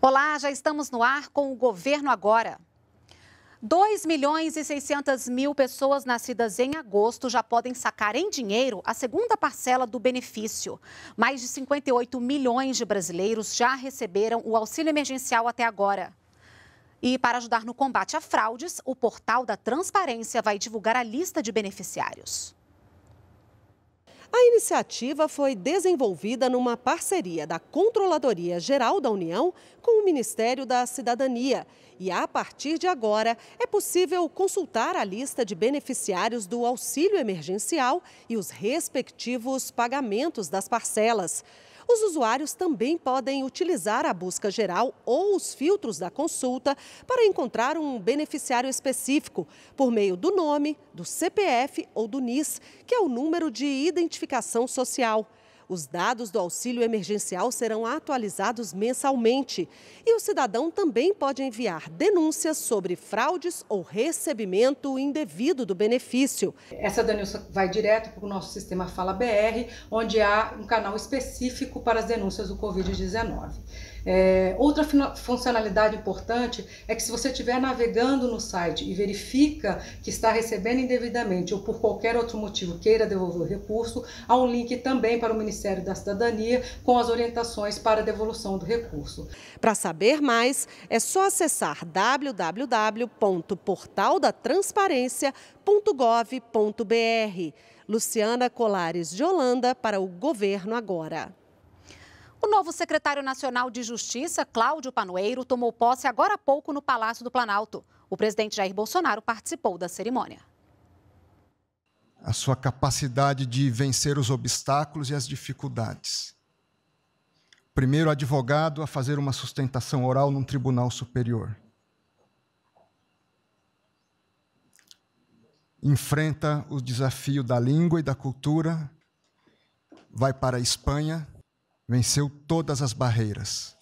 Olá, já estamos no ar com o Governo Agora. 2 milhões e 600 mil pessoas nascidas em agosto já podem sacar em dinheiro a segunda parcela do benefício. Mais de 58 milhões de brasileiros já receberam o auxílio emergencial até agora. E para ajudar no combate a fraudes, o portal da Transparência vai divulgar a lista de beneficiários iniciativa foi desenvolvida numa parceria da Controladoria Geral da União com o Ministério da Cidadania. E a partir de agora é possível consultar a lista de beneficiários do auxílio emergencial e os respectivos pagamentos das parcelas. Os usuários também podem utilizar a busca geral ou os filtros da consulta para encontrar um beneficiário específico por meio do nome, do CPF ou do NIS, que é o número de identificação social. Os dados do auxílio emergencial serão atualizados mensalmente e o cidadão também pode enviar denúncias sobre fraudes ou recebimento indevido do benefício. Essa denúncia vai direto para o nosso sistema Fala BR, onde há um canal específico para as denúncias do Covid-19. É, outra funcionalidade importante é que se você estiver navegando no site e verifica que está recebendo indevidamente ou por qualquer outro motivo queira devolver o recurso, há um link também para o Ministério da Cidadania com as orientações para a devolução do recurso. Para saber mais, é só acessar www.portaldatransparencia.gov.br. Luciana Colares de Holanda para o Governo Agora. O novo secretário nacional de Justiça, Cláudio Panoeiro, tomou posse agora há pouco no Palácio do Planalto. O presidente Jair Bolsonaro participou da cerimônia. A sua capacidade de vencer os obstáculos e as dificuldades. Primeiro advogado a fazer uma sustentação oral num tribunal superior. Enfrenta o desafio da língua e da cultura, vai para a Espanha venceu todas as barreiras.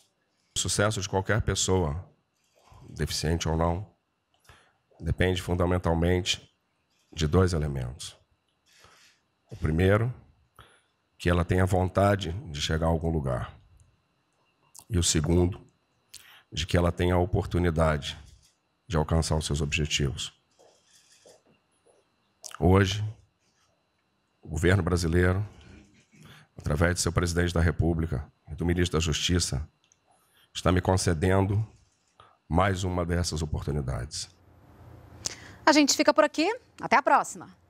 O sucesso de qualquer pessoa, deficiente ou não, depende fundamentalmente de dois elementos. O primeiro, que ela tenha vontade de chegar a algum lugar. E o segundo, de que ela tenha a oportunidade de alcançar os seus objetivos. Hoje, o governo brasileiro através do seu presidente da República e do ministro da Justiça, está me concedendo mais uma dessas oportunidades. A gente fica por aqui. Até a próxima.